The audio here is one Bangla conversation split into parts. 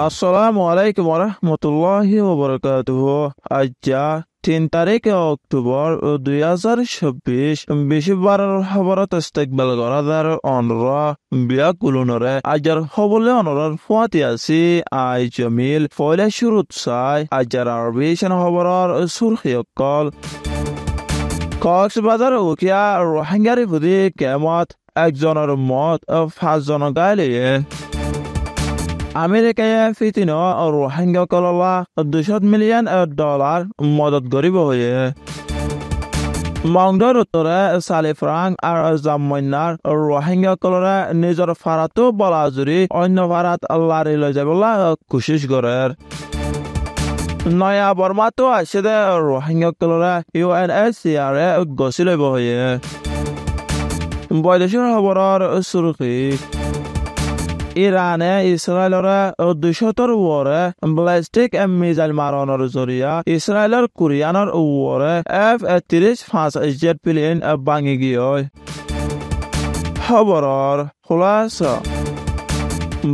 আসসালামু আলাইকুম রহমতুল্লাহ ওবরকাত আজ যা তিন তারিখ অক্টোবর দুই হাজার চব্বিশ বিশবার খবরত ইস্তেকবাল করাদার অনরা বিয়া কুলুনরে আজার হবলে অনরার ফুয়াতি আছি আই জমিল ফয়লা শুরুত চাই আজার আরবি সেন খবরর সুরখিয়কল কক্সবাজার উকিয়া রোহিঙ্গারি হুদি কেমত একজনের মত পাঁচজন গাইলিয়ে আমেৰিকা ফিতিন ও ৰোহিঙ্গা কলবা দুশ মিলিয়ন ডলাৰ মদত গরিব হয়ে মংডর উত্তরে সালি ফ্রাং আর জামমার রোহিঙ্গা কলরে নিজের ফারাতো বলা জুড়ি অন্য ভারাত লারি লৈ যাবলৈ কুশিস কৰে নয়া বৰ্মাতো আছে দে ৰোহিঙ্গা কলৰে U N S C R গছি লইব হয়ে বৈদেশিক খবৰৰ সুৰক্ষী ایرانه اسرائیل، دشتر واره بلاستیک ام میزل ماران را کوریان را واره اف اتریش فاس جت پلین گیوی خبرار خلاصه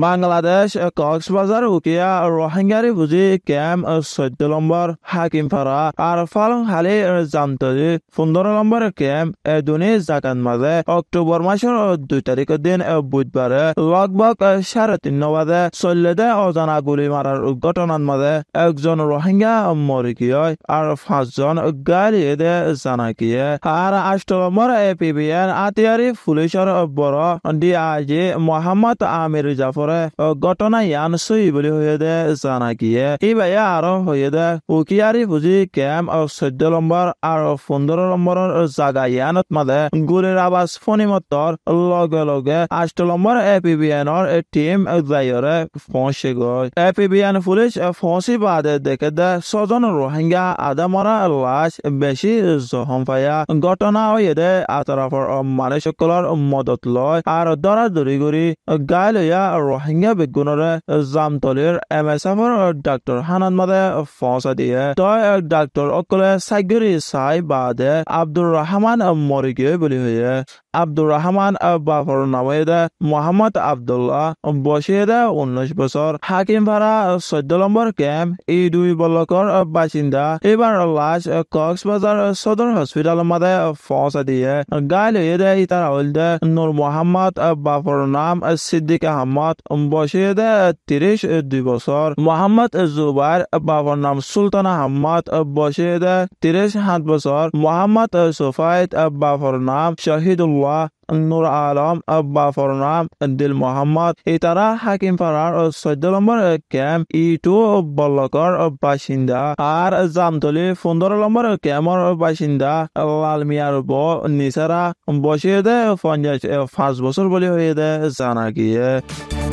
বাংলাদেশ কক্সবাজার উকিয়া রোহিঙ্গারি বুঝি ক্যাম্প চৈদ্দ নম্বর হাকিম হাকিমপাড়া আর ফালং হালি জামতলি পনেরো নম্বর ক্যাম্প এদুনি জাকান মাঝে অক্টোবর মাসের দুই তারিখ দিন বুধবার লগভগ সাড়ে তিন বাজে চল্লিদে অজানা গুলি মারার ঘটনার মাঝে একজন রোহিঙ্গা মরি গিয়ে আর পাঁচজন গাড়ি দে জানা গিয়ে আর আষ্ট number A P B N আতিয়ারি পুলিশের বড় D I G Mohammad Amir Zafar পরে ঘটনা ইয়ান সই বলি হয়ে দে জানা গিয়ে এই ভাইয়া আরো হয়ে দে উকিয়ারি বুঝি ক্যাম চৈধ্য নম্বর আর পনেরো নম্বরের জায়গা ইয়ানত মাদে গুলির আবাস ফণিমত্তর লগে লগে আষ্ট নম্বর এপিবিএনৰ টিম দায়ৰে ফঁচি গৈ এপিবিএন পুলিচ ফঁচি বাদে দেখে দে ছজন রোহিঙ্গা আদামরা লাশ বেশি জখম পায়া ঘটনা হয়েদে আতরাফর মানুষসকলৰ মদত লয় আৰু দৰা দৌৰি কৰি গাই লৈয়া rohingya bitgunore zamtolir msfৰ ডাক্তৰ হানান মাদে ফঁচা দিয়ে তই ডাক্তৰ অকলে চাগৰি চাই বাদে আব্দুৰ ৰহমান মৰিগৈ বুলি হৈয়ে আব্দুর রহমান বাবর নামেদা মোহাম্মদ আবদুল্লাহ বসিয়েদা উনিশ বছর হাকিম ভাড়া চোদ্দ নম্বর ক্যাম্প এই দুই ব্লকর বাসিন্দা এবার লাশ কক্সবাজার সদর হসপিটাল মাদে ফসা দিয়ে গাইল হয়ে দেয় ইতার হইল দে নূর মোহাম্মদ বাবর নাম সিদ্দিক আহমদ بعد انباشه ده تریش دی بسار محمد زوبر بافرنام سلطان حمد باشه ده تریش حد بسار محمد صفایت بافرنام شهید الله نور عالم بافرنام فرنام دل محمد ایترا حاکم فرار سجد لمر کم ایتو بلکار باشنده ار زمدلی فندر لمر کمار باشنده لالمیار با نیسرا باشیده فانجاج فاز بسر بلی ہوئیده زنگیه موسیقی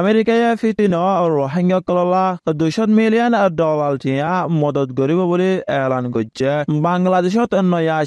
ಅಮೆರಿಕೆಯ ಫಿತಿನೋ রোহিঙ্গা দুইশ মিলিয়ন ডলার ডলালটিয়া মদত কৰিব বলে এলান করছে বাংলাদেশ নয়া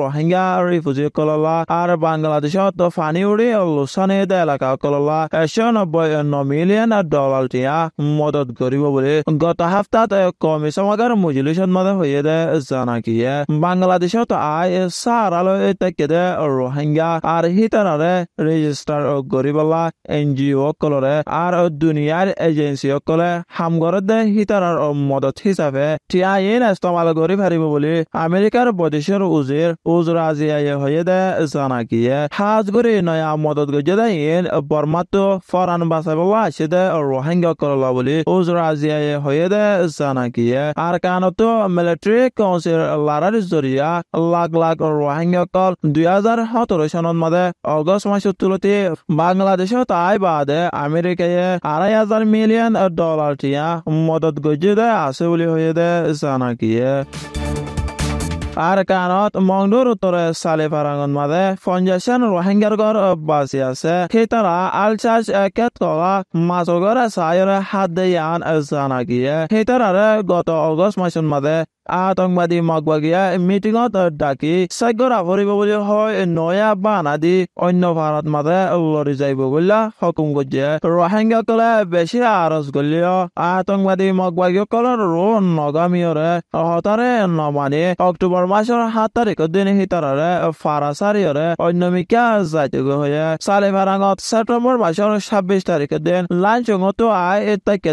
রোহিঙ্গা রিফিউজি কললা আর বাংলাদেশ ফানি উড়ি লোসানিদ এলাকা কললা একশো নব্বই ন মিলিয়ন ডলার ডলালটিয়া মদত কৰিব বলে গত সপ্তাহত কমিশনাৰ মজলিছত মাজে হয়ে দে জানা গিয়ে বাংলাদেশ আই সারালৈ তেকেদে রোহিঙ্গা আর হিতারে রেজিস্টার কৰিবলা এন জি অ' কলৰে আর দুনিয়ার এজেন্সি সকলে হামগরদে হিতার মদত হিসাবে টিয়া ইন ইস্তমাল কৰি ফারিব বলে আমেরিকার বৈদেশৰ উজির উজৰাজিয়াই হয়ে দে জানা গিয়ে হাজ কৰি নয়া মদত গজে দে ইন বৰ্মাটো ফরান বাচাব আসে দে রোহিঙ্গা ৰোহিংগসকল বলে উজৰাজিয়াই হয়ে দে জানা গিয়ে আর কানতো মিলিটারি কাউন্সিল লারার জরিয়া লাখ লাখ রোহিঙ্গা কল দুই হাজার সতেরো সনত মাদে অগস্ট মাসের তুলতে বাংলাদেশ তাই বাদে আমেরিকা থেকে আড়াই হাজার মিলিয়ন ডলার টিয়া মদত গজি দে আছে বুলি হয়ে দে জানা গিয়ে আর কানত মংডুর উত্তরে সালে ফারাঙ্গন মাঝে পঞ্চাশন রোহিঙ্গার ঘর বাসি আছে সেইতারা আলচাজ একেত কলা মাছর ঘরে সাইরে হাত দিয়ে আন জানা গিয়ে সেইতারারে গত অগস্ট মাসের মাঝে আতঙ্কবাদী মগবাগিয়া মিটিঙত ডাকি সাগ্যরা ফুরিব বুলি হয় নয়া বানা দি অন্য ভারত মাতে লড়ি যাইব বুলিয়া হকুম করছে রোহিঙ্গা কলে বেশি আরজ করলিও আতঙ্কবাদী মগবাগী কলর রো নগামিয়রে হতারে নমানি অক্টোবর মাসের সাত তারিখের দিন হিতারে ফারা সারিয়রে অন্য মিকা যাইতে হয়ে সালে ফারাঙত সেপ্টেম্বর মাসের ছাব্বিশ তারিখের দিন লাঞ্চঙতো আয় তাইকে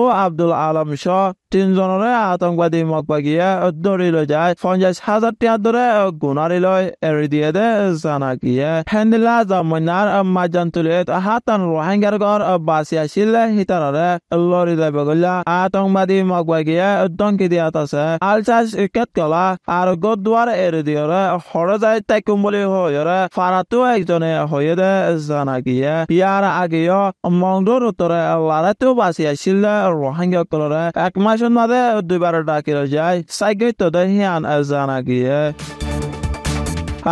ও আব্দুল আলম সহ তিনজনের আতঙ্কবাদী মকবাগিয়া ধরি লৈ যায় পঞ্চাশ হাজার টিয়া ধরে গুণারি লয় এড়ি দিয়ে দে জানা গিয়ে হেন্দিলা জমনার মাজান তুলে হাতান রোহিঙ্গার ঘর বাসি আসিল হিতারে লড়ি দেবে গলা আতঙ্কবাদী মকবাগিয়া ডঙ্কি দিয়া আছে আলচাস কেত কলা আর গদুয়ার এড়ি দিয়ে হর যায় তাইকুম বলি হয়ে ফারাতো একজনে হয়ে দে জানা গিয়ে ইয়ার আগেও মংডুর উত্তরে লারাতেও বাসি আসিলে রোহিঙ্গা কলরে এক মাসের মাঝে দুইবার ডাকিয়ে যায় সাইকেল তো দেহিয়ান জানা গিয়ে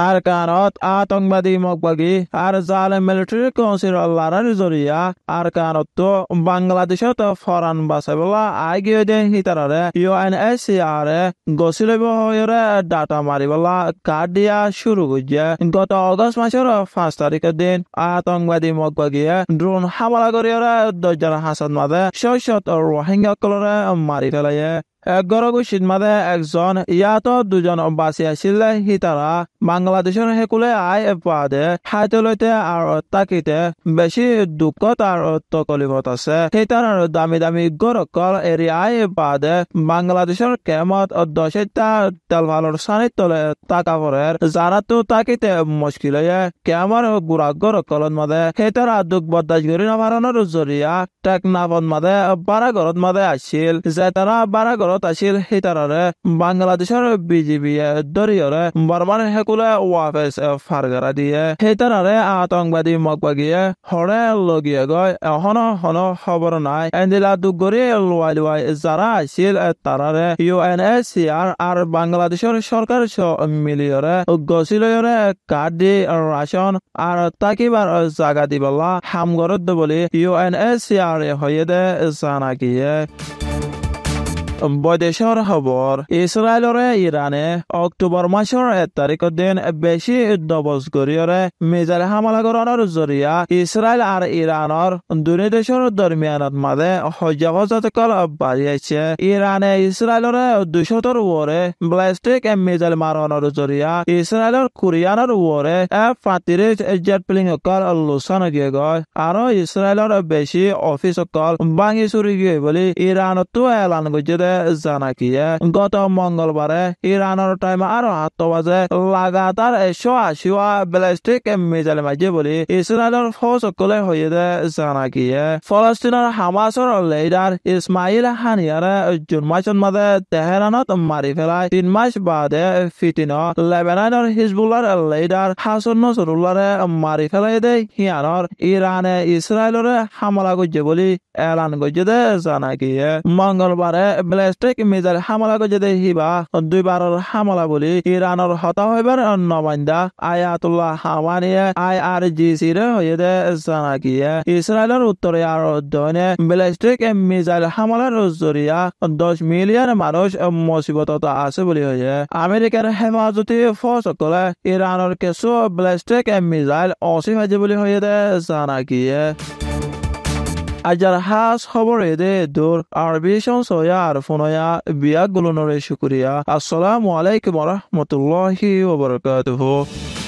আর কারত আতঙ্কবাদী মগবাগী আর জালে মিলিটারি কাউন্সিল লড়ার জরিয়া আর কারত তো বাংলাদেশত ফরান বাসাবলা আগে দে হিতারে U N S C R গছিলব ডাটা মারিবলা কার্ড দিয়া শুরু করছে গত অগস্ট মাসের পাঁচ তারিখের দিন আতঙ্কবাদী মগবাগিয়ে ড্রোন হামলা করিয়ে দশজন হাসান মাদে ছয়শত রোহিঙ্গা কলরে মারি ফেলাইয়ে এগারো সিনমাদে একজন ইয়াত দুজন বাসি আসিলে হিতারা বাংলাদেশের হেকুলে আই এপাদে হাইতলৈতে আর তাকিতে বেশি দুঃখত আর তকলিফত আছে হিতারার দামি দামি গরকল এরি আই এপাদে বাংলাদেশের কেমত দশটা তেলভালোর সানি তলে তাকা পরের যারা তো তাকিতে মুশকিল হয়ে কেমার গুড়া গরকলত মাদে হিতারা দুঃখ বদাস করি না জরিয়া টেকনাফত মাদে বারাগরত মাদে আসিল যে তারা বারাগরত ভারত আছিল বাংলাদেশের বিজেপি দলীয়রে বর্মান হেকুলে ওয়াফেস ফারগারা দিয়ে সেই আতঙ্কবাদী মগবাগিয়ে হরে লগিয়ে গয় এখনো হন খবর নাই এন্দিলা দুগরি লুয়াই লুয়াই যারা আছিল তারারে U N S C R আর বাংলাদেশের সরকার মিলিয়রে গছিলয়রে কাঠ দি রাশন আর তাকিবার জাগা দিবলা হামগরদ্দ বলে U N S C R হয়ে দে জানা গিয়ে বৈদেশৰ খবৰ ইছৰাইলৰে ইৰাণে অক্টোবৰ মাছৰ এক তাৰিখৰ দিন বেছি উদ্যবজ কৰিৰে মিজাইল হামলাকৰণৰ জৰিয়া ইছৰাইল আৰু ইৰাণৰ দুই দেশৰ দৰমিয়ানত মাজে সজাগতাকৰ বাঢ়িছে ইৰাণে ইছৰাইলৰে দুশতৰ ওৰে ব্লাষ্টিক মিজাইল মাৰণৰ জৰিয়া ইছৰাইলৰ কোৰিয়ানৰ ওৰে ফাতিৰিজ জেট প্লেনসকল লোচন গিয়ে গৈ আৰু ইছৰাইলৰ বেছি অফিচসকল ভাঙি চুৰি গিয়ে বুলি ইৰাণতো এলান কৰিছে দিয়েছে জানাকিয়ে গত মঙ্গলবারে ইরানের টাইম আরো বাজে লাগাতার একশো আশিওয়া ব্যালিস্টিক মিজাইল মাঝে বলে ইসরায়েলের ফৌজ সকলে হয়ে দে জানাকিয়ে ফলস্তিনের হামাসর লিডার ইসমাইল হানিয়ারে জুন মাসের মাঝে তেহরানত মারি ফেলায় তিন মাস বাদে ফিটিন লেবেনাইনের হিজবুলার লিডার হাসন নসরুল্লারে মারি ফেলাই দেয় হিয়ানর ইরানে ইসরায়েলরে হামলা করছে বলে এলান করছে দে জানাকিয়ে মঙ্গলবারে ব্লাস্টিক মিজাইল হামলাকে যদি হিবা দুইবাৰৰ হামলা বুলি ইৰাণৰ হতা হৈবাৰ নমাইন্দা আয়াতুল্লাহ হামানিয়ে আই আৰ জি চিৰে হৈদে জানাকিয়ে ইছৰাইলৰ উত্তৰে আৰু দৈনে ব্লাস্টিক মিজাইল হামলাৰ জৰিয়া দহ মিলিয়ন মানুহ মুসিবতত আছে বুলি হৈছে আমেৰিকাৰ হেফাজতি ফৌজসকলে ইৰাণৰ কিছু ব্লাস্টিক মিজাইল অচিন হৈছে বুলি হৈদে জানাকিয়ে ajarhaas hoboreede dor arbishan soyar funaya biya gulonore shukriya assalamu alaikum warahmatullahi wabarakatuh